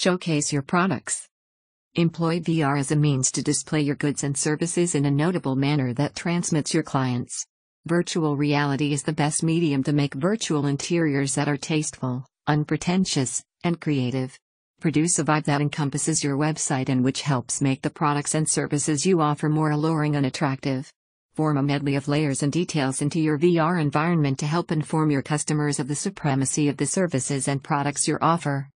Showcase your products. Employ VR as a means to display your goods and services in a notable manner that transmits your clients. Virtual reality is the best medium to make virtual interiors that are tasteful, unpretentious, and creative. Produce a vibe that encompasses your website and which helps make the products and services you offer more alluring and attractive. Form a medley of layers and details into your VR environment to help inform your customers of the supremacy of the services and products you offer.